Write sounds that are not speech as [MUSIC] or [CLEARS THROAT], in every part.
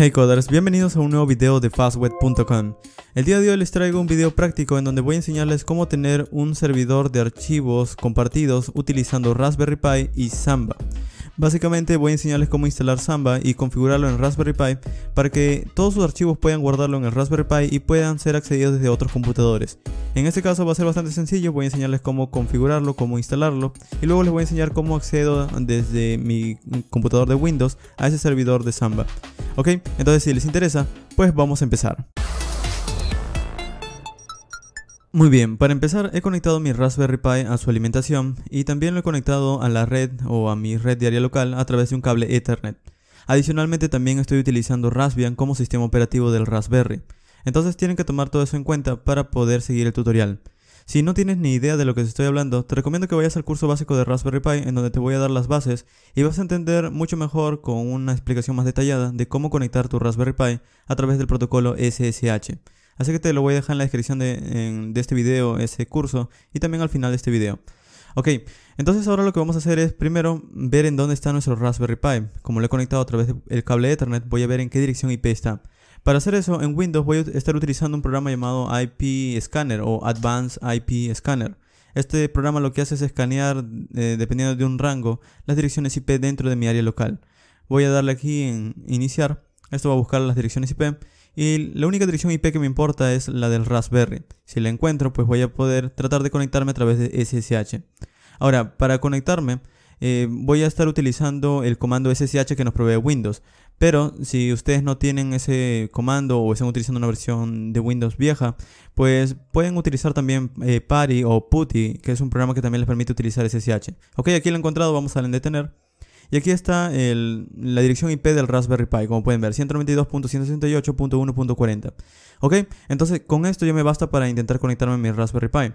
Hey coders, bienvenidos a un nuevo video de fastweb.com. El día de hoy les traigo un video práctico en donde voy a enseñarles cómo tener un servidor de archivos compartidos utilizando Raspberry Pi y Samba. Básicamente voy a enseñarles cómo instalar Samba y configurarlo en Raspberry Pi para que todos sus archivos puedan guardarlo en el Raspberry Pi y puedan ser accedidos desde otros computadores. En este caso va a ser bastante sencillo, voy a enseñarles cómo configurarlo, cómo instalarlo y luego les voy a enseñar cómo accedo desde mi computador de Windows a ese servidor de Samba. Ok, entonces si les interesa, pues vamos a empezar. Muy bien, para empezar he conectado mi Raspberry Pi a su alimentación y también lo he conectado a la red o a mi red diaria local a través de un cable Ethernet. Adicionalmente también estoy utilizando Raspbian como sistema operativo del Raspberry. Entonces tienen que tomar todo eso en cuenta para poder seguir el tutorial. Si no tienes ni idea de lo que te estoy hablando, te recomiendo que vayas al curso básico de Raspberry Pi en donde te voy a dar las bases y vas a entender mucho mejor con una explicación más detallada de cómo conectar tu Raspberry Pi a través del protocolo SSH. Así que te lo voy a dejar en la descripción de, este video, ese curso, y también al final de este video. Ok, entonces ahora lo que vamos a hacer es primero ver en dónde está nuestro Raspberry Pi. Como lo he conectado a través del cable Ethernet, voy a ver en qué dirección IP está. Para hacer eso, en Windows voy a estar utilizando un programa llamado IP Scanner o Advanced IP Scanner. Este programa lo que hace es escanear, eh, dependiendo de un rango, las direcciones IP dentro de mi área local. Voy a darle aquí en Iniciar. Esto va a buscar las direcciones IP y la única dirección IP que me importa es la del Raspberry. Si la encuentro, pues voy a poder tratar de conectarme a través de SSH. Ahora, para conectarme, eh, voy a estar utilizando el comando SSH que nos provee Windows. Pero si ustedes no tienen ese comando o están utilizando una versión de Windows vieja, pues pueden utilizar también eh, o Putty, que es un programa que también les permite utilizar SSH. Ok, aquí lo he encontrado, vamos a detener. Y aquí está la dirección IP del Raspberry Pi, como pueden ver, 192.168.1.40. Ok, entonces con esto ya me basta para intentar conectarme a mi Raspberry Pi.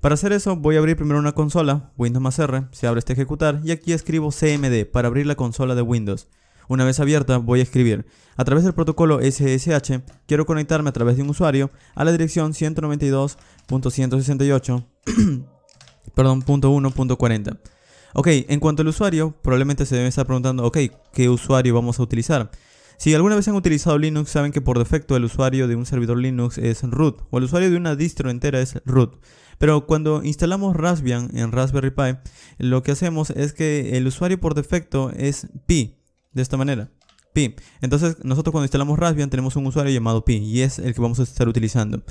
Para hacer eso voy a abrir primero una consola, Windows más R, se abre este ejecutar y aquí escribo CMD para abrir la consola de Windows. Una vez abierta voy a escribir, a través del protocolo SSH quiero conectarme a través de un usuario a la dirección 192.168.1.40 [CLEARS THROAT] Ok, en cuanto al usuario, probablemente se deben estar preguntando, ok, ¿qué usuario vamos a utilizar? Si alguna vez han utilizado Linux, saben que por defecto el usuario de un servidor Linux es root, o el usuario de una distro entera es root. Pero cuando instalamos Raspbian en Raspberry Pi, lo que hacemos es que el usuario por defecto es pi, de esta manera. Pi. Entonces, nosotros cuando instalamos Raspbian tenemos un usuario llamado pi, y es el que vamos a estar utilizando.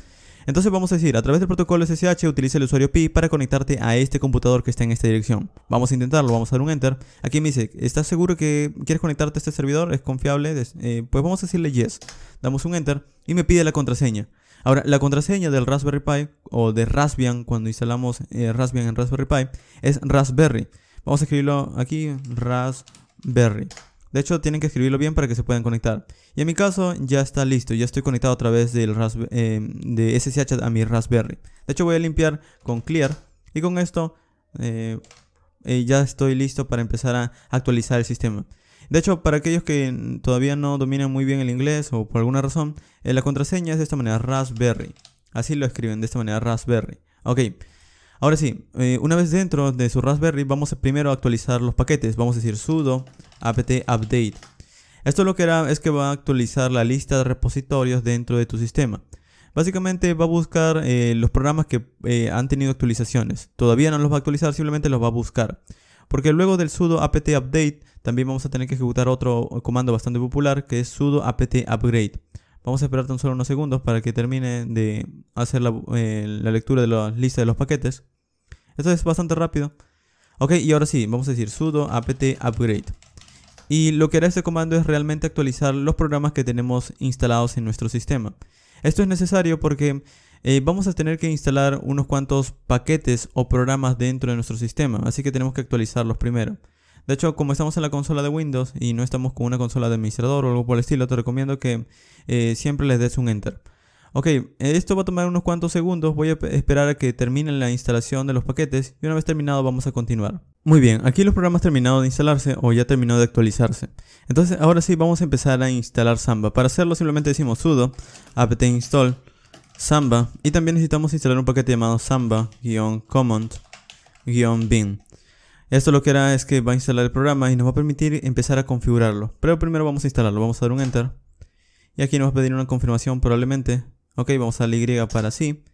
Entonces vamos a decir, a través del protocolo SSH utiliza el usuario PI para conectarte a este computador que está en esta dirección. Vamos a intentarlo, vamos a dar un enter. Aquí me dice, ¿estás seguro que quieres conectarte a este servidor? ¿Es confiable? Eh, pues vamos a decirle yes. Damos un enter y me pide la contraseña. Ahora, la contraseña del Raspberry Pi o de Raspbian cuando instalamos eh, Raspbian en Raspberry Pi es Raspberry. Vamos a escribirlo aquí, Raspberry. De hecho, tienen que escribirlo bien para que se puedan conectar. Y en mi caso, ya está listo. Ya estoy conectado a través del eh, de SSH a mi Raspberry. De hecho, voy a limpiar con Clear. Y con esto, eh, eh, ya estoy listo para empezar a actualizar el sistema. De hecho, para aquellos que todavía no dominan muy bien el inglés o por alguna razón, la contraseña es de esta manera, Raspberry. Así lo escriben, de esta manera, Raspberry. Ok. Ahora sí, eh, una vez dentro de su Raspberry vamos primero a actualizar los paquetes. Vamos a decir sudo apt update. Esto lo que hará es que va a actualizar la lista de repositorios dentro de tu sistema. Básicamente va a buscar eh, los programas que eh, han tenido actualizaciones. Todavía no los va a actualizar, simplemente los va a buscar. Porque luego del sudo apt update también vamos a tener que ejecutar otro comando bastante popular que es sudo apt upgrade. Vamos a esperar tan solo unos segundos para que termine de hacer eh, la, lectura de la lista de los paquetes. Esto es bastante rápido. Ok, y ahora sí, vamos a decir sudo apt upgrade. Y lo que hará este comando es realmente actualizar los programas que tenemos instalados en nuestro sistema. Esto es necesario porque eh, vamos a tener que instalar unos cuantos paquetes o programas dentro de nuestro sistema, así que tenemos que actualizarlos primero. De hecho, como estamos en la consola de Windows y no estamos con una consola de administrador o algo por el estilo, te recomiendo que eh, siempre les des un enter. Ok, esto va a tomar unos cuantos segundos, voy a esperar a que termine la instalación de los paquetes y una vez terminado vamos a continuar. Muy bien, aquí los programas terminados de instalarse o ya terminó de actualizarse. Entonces ahora sí vamos a empezar a instalar Samba. Para hacerlo simplemente decimos sudo apt install Samba y también necesitamos instalar un paquete llamado samba-command-bin. Esto lo que hará es que va a instalar el programa y nos va a permitir empezar a configurarlo. Pero primero vamos a instalarlo, vamos a dar un enter. Y aquí nos va a pedir una confirmación probablemente. Ok, vamos a darle Y para sí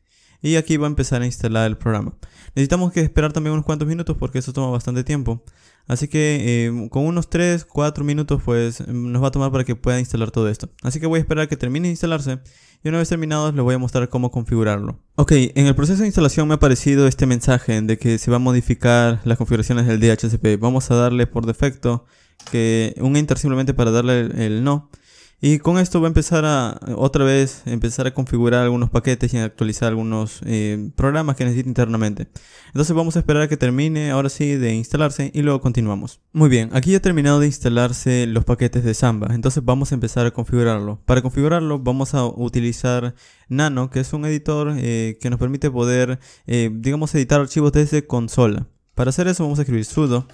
y aquí va a empezar a instalar el programa. Necesitamos que esperar también unos cuantos minutos porque eso toma bastante tiempo. Así que eh, con unos 3, 4 minutos pues em, nos va a tomar para que pueda instalar todo esto. Así que voy a esperar a que termine de instalarse y una vez terminados les voy a mostrar cómo configurarlo. Ok, en el proceso de instalación me ha aparecido este mensaje de que se va a modificar las configuraciones del DHCP. Vamos a darle por defecto que un enter simplemente para darle el no y con esto voy a empezar a otra vez empezar a configurar algunos paquetes y a actualizar algunos eh, programas que necesite internamente. Entonces vamos a esperar a que termine ahora sí de instalarse y luego continuamos. Muy bien, aquí ya ha terminado de instalarse los paquetes de Samba, entonces vamos a empezar a configurarlo. Para configurarlo vamos a utilizar Nano, que es un editor eh, que nos permite poder, eh, digamos, editar archivos desde consola. Para hacer eso vamos a escribir sudo,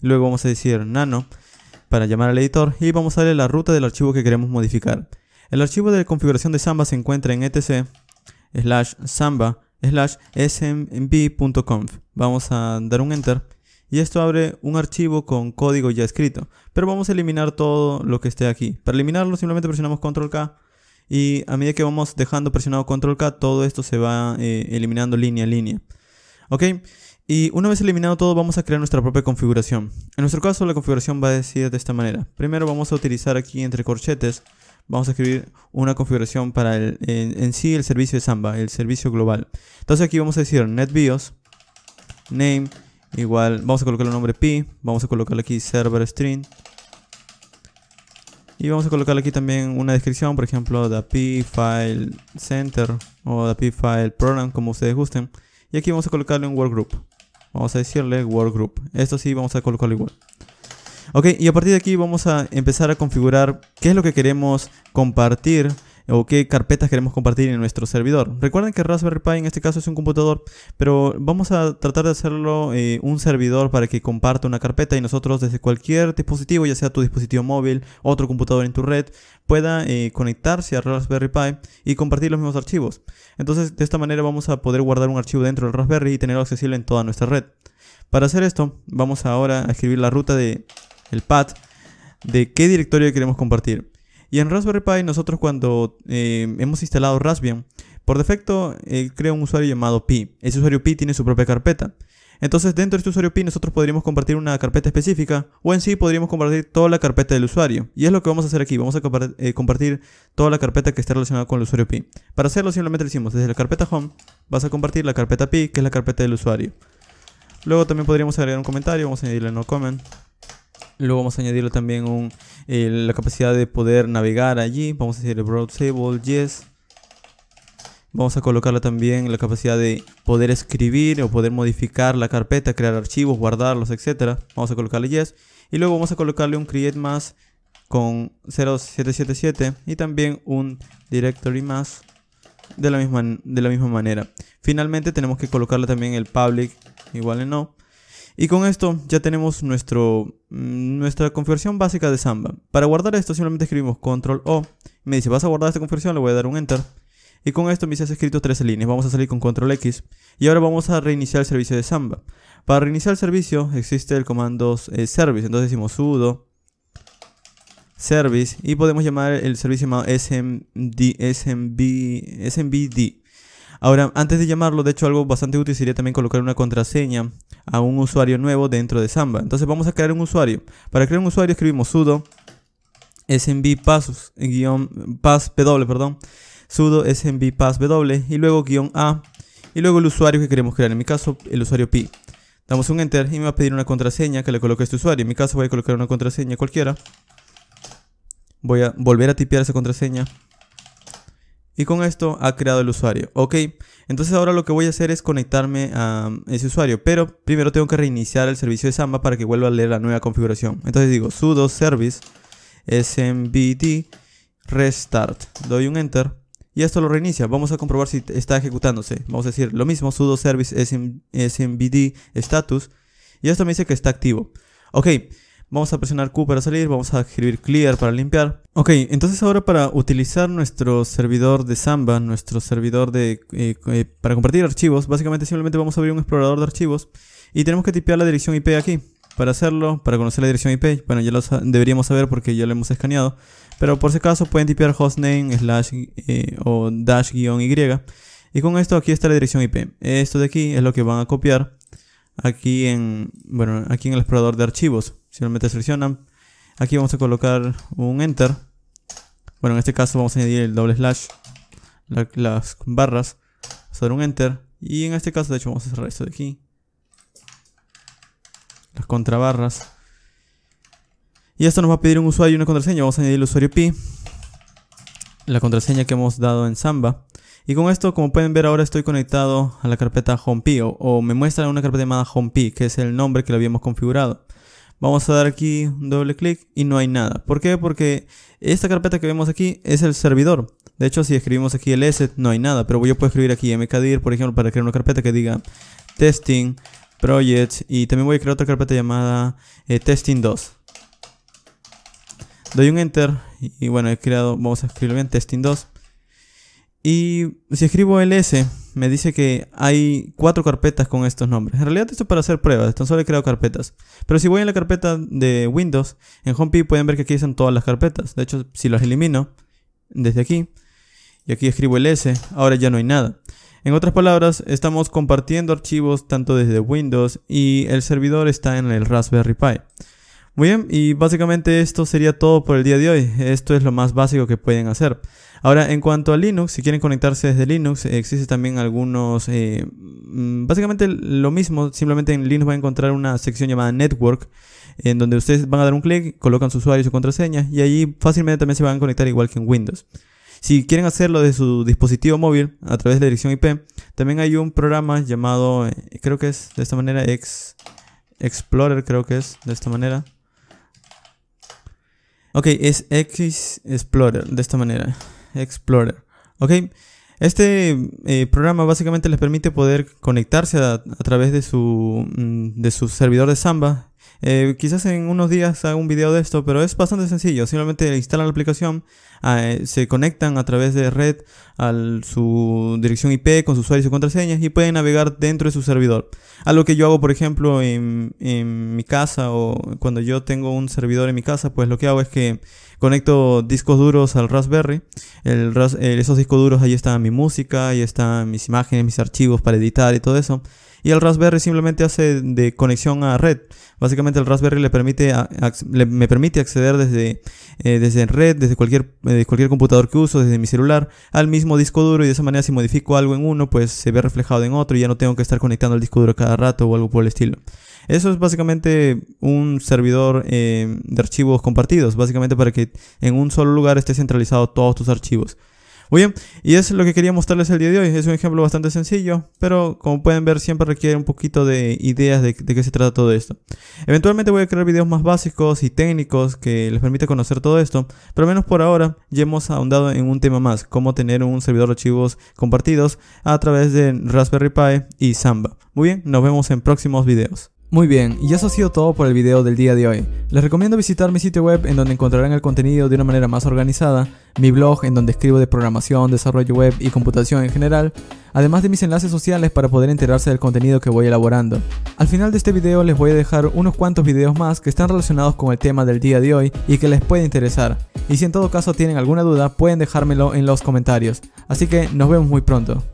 luego vamos a decir nano para llamar al editor y vamos a darle la ruta del archivo que queremos modificar. El archivo de configuración de Samba se encuentra en etc slash samba slash smb.conf. Vamos a dar un enter y esto abre un archivo con código ya escrito. Pero vamos a eliminar todo lo que esté aquí. Para eliminarlo simplemente presionamos control K y a medida que vamos dejando presionado control K todo esto se va eh, eliminando línea a línea. ¿Ok? Y una vez eliminado todo, vamos a crear nuestra propia configuración. En nuestro caso, la configuración va a decir de esta manera. Primero vamos a utilizar aquí entre corchetes, vamos a escribir una configuración para el, en, sí el servicio de Samba, el servicio global. Entonces aquí vamos a decir netbios, name, igual, vamos a colocar el nombre pi, vamos a colocar aquí server string. Y vamos a colocar aquí también una descripción, por ejemplo, the pi file center o the pi file program, como ustedes gusten. Y aquí vamos a colocarle un workgroup. Vamos a decirle Group. Esto sí vamos a colocarlo igual. Ok, y a partir de aquí vamos a empezar a configurar qué es lo que queremos compartir o qué carpetas queremos compartir en nuestro servidor. Recuerden que Raspberry Pi en este caso es un computador, pero vamos a tratar de hacerlo eh, un servidor para que comparta una carpeta y nosotros desde cualquier dispositivo, ya sea tu dispositivo móvil, otro computador en tu red, pueda eh, conectarse a Raspberry Pi y compartir los mismos archivos. Entonces de esta manera vamos a poder guardar un archivo dentro del Raspberry y tenerlo accesible en toda nuestra red. Para hacer esto, vamos ahora a escribir la ruta de el path de qué directorio queremos compartir. Y en Raspberry Pi nosotros cuando eh, hemos instalado Raspbian, por defecto eh, crea un usuario llamado Pi. Ese usuario Pi tiene su propia carpeta. Entonces dentro de este usuario Pi nosotros podríamos compartir una carpeta específica o en sí podríamos compartir toda la carpeta del usuario. Y es lo que vamos a hacer aquí, vamos a eh, compartir toda la carpeta que está relacionada con el usuario Pi. Para hacerlo simplemente le desde la carpeta Home, vas a compartir la carpeta Pi que es la carpeta del usuario. Luego también podríamos agregar un comentario, vamos a añadirle no comment. Luego vamos a añadirle también eh, la capacidad de poder navegar allí. Vamos a decirle table yes. Vamos a colocarle también la capacidad de poder escribir o poder modificar la carpeta, crear archivos, guardarlos, etc. Vamos a colocarle yes. Y luego vamos a colocarle un create más con 0777 y también un directory más de la misma, de la misma manera. Finalmente tenemos que colocarle también el public, igual en no. Y con esto ya tenemos nuestro, mm, nuestra configuración básica de Samba. Para guardar esto simplemente escribimos control O. Me dice, vas a guardar esta configuración, le voy a dar un enter. Y con esto me dice, has escrito 13 líneas. Vamos a salir con control X. Y ahora vamos a reiniciar el servicio de Samba. Para reiniciar el servicio existe el comando eh, service. Entonces decimos sudo service y podemos llamar el servicio llamado SMD, SMB, SMBD. Ahora, antes de llamarlo, de hecho algo bastante útil sería también colocar una contraseña a un usuario nuevo dentro de Samba. Entonces vamos a crear un usuario. Para crear un usuario escribimos sudo smbpass eh, perdón, sudo y luego guión a y luego el usuario que queremos crear, en mi caso el usuario pi. Damos un enter y me va a pedir una contraseña que le coloque a este usuario. En mi caso voy a colocar una contraseña cualquiera. Voy a volver a tipear esa contraseña. Y con esto ha creado el usuario. Ok, entonces ahora lo que voy a hacer es conectarme a ese usuario. Pero primero tengo que reiniciar el servicio de Samba para que vuelva a leer la nueva configuración. Entonces digo sudo service smbd restart. Doy un enter y esto lo reinicia. Vamos a comprobar si está ejecutándose. Vamos a decir lo mismo sudo service smbd status. Y esto me dice que está activo. Ok. Vamos a presionar Q para salir, vamos a escribir clear para limpiar. Ok, entonces ahora para utilizar nuestro servidor de Samba, nuestro servidor de eh, eh, para compartir archivos, básicamente simplemente vamos a abrir un explorador de archivos y tenemos que tipear la dirección IP aquí. Para hacerlo, para conocer la dirección IP, bueno, ya lo deberíamos saber porque ya lo hemos escaneado, pero por si acaso pueden tipear hostname slash eh, o dash guión y. Y con esto aquí está la dirección IP. Esto de aquí es lo que van a copiar aquí en, bueno, aquí en el explorador de archivos. Simplemente seleccionan. Aquí vamos a colocar un enter. Bueno, en este caso vamos a añadir el doble slash, las barras, vamos a dar un enter. Y en este caso, de hecho, vamos a cerrar esto de aquí. Las contrabarras. Y esto nos va a pedir un usuario y una contraseña. Vamos a añadir el usuario pi. La contraseña que hemos dado en Samba. Y con esto, como pueden ver, ahora estoy conectado a la carpeta HomeP. o, o me muestra una carpeta llamada pi que es el nombre que lo habíamos configurado. Vamos a dar aquí un doble clic y no hay nada. ¿Por qué? Porque esta carpeta que vemos aquí es el servidor. De hecho, si escribimos aquí el S no hay nada. Pero yo puedo escribir aquí mkdir, por ejemplo, para crear una carpeta que diga testing projects. Y también voy a crear otra carpeta llamada eh, testing 2. Doy un enter y, bueno, he creado, vamos a escribir bien testing 2. Y si escribo el S me dice que hay cuatro carpetas con estos nombres. En realidad esto es para hacer pruebas, tan solo he creado carpetas. Pero si voy en la carpeta de Windows, en HomePi pueden ver que aquí están todas las carpetas. De hecho, si las elimino desde aquí, y aquí escribo el S, ahora ya no hay nada. En otras palabras, estamos compartiendo archivos tanto desde Windows y el servidor está en el Raspberry Pi. Muy bien, y básicamente esto sería todo por el día de hoy. Esto es lo más básico que pueden hacer. Ahora, en cuanto a Linux, si quieren conectarse desde Linux, existe también algunos, eh, mm, básicamente lo mismo, simplemente en Linux van a encontrar una sección llamada Network, en donde ustedes van a dar un clic, colocan su usuario y su contraseña, y allí fácilmente también se van a conectar igual que en Windows. Si quieren hacerlo desde su dispositivo móvil a través de la dirección IP, también hay un programa llamado, eh, creo que es de esta manera, x Explorer, creo que es de esta manera. Ok, es X Explorer, de esta manera. Explorer. ¿ok? Este eh, programa básicamente les permite poder conectarse a, a través de su, mm, de su servidor de Samba eh, quizás en unos días haga un video de esto, pero es bastante sencillo. Simplemente instalan la aplicación, ah, eh, se conectan a través de red a su dirección IP con su usuario y su contraseñas y pueden navegar dentro de su servidor. Algo que yo hago, por ejemplo, en, mi casa o cuando yo tengo un servidor en mi casa, pues lo que hago es que conecto discos duros al Raspberry. El, eh, esos discos duros, ahí está mi música, ahí están mis imágenes, mis archivos para editar y todo eso y el Raspberry simplemente hace de conexión a red. Básicamente el Raspberry le permite me permite acceder desde, eh, red, desde cualquier, eh, cualquier computador que uso, desde mi celular, al mismo disco duro y de esa manera si modifico algo en uno, pues se ve reflejado en otro y ya no tengo que estar conectando el disco duro cada rato o algo por el estilo. Eso es básicamente un servidor eh, de archivos compartidos, básicamente para que en un solo lugar esté centralizado todos tus archivos. Muy bien, y es lo que quería mostrarles el día de hoy. Es un ejemplo bastante sencillo, pero como pueden ver siempre requiere un poquito de ideas de, qué se trata todo esto. Eventualmente voy a crear videos más básicos y técnicos que les permita conocer todo esto, pero al menos por ahora ya hemos ahondado en un tema más, cómo tener un servidor de archivos compartidos a través de Raspberry Pi y Samba. Muy bien, nos vemos en próximos videos. Muy bien, y eso ha sido todo por el video del día de hoy. Les recomiendo visitar mi sitio web en donde encontrarán el contenido de una manera más organizada mi blog en donde escribo de programación, desarrollo web y computación en general, además de mis enlaces sociales para poder enterarse del contenido que voy elaborando. Al final de este video les voy a dejar unos cuantos videos más que están relacionados con el tema del día de hoy y que les puede interesar. Y si en todo caso tienen alguna duda pueden dejármelo en los comentarios. Así que nos vemos muy pronto.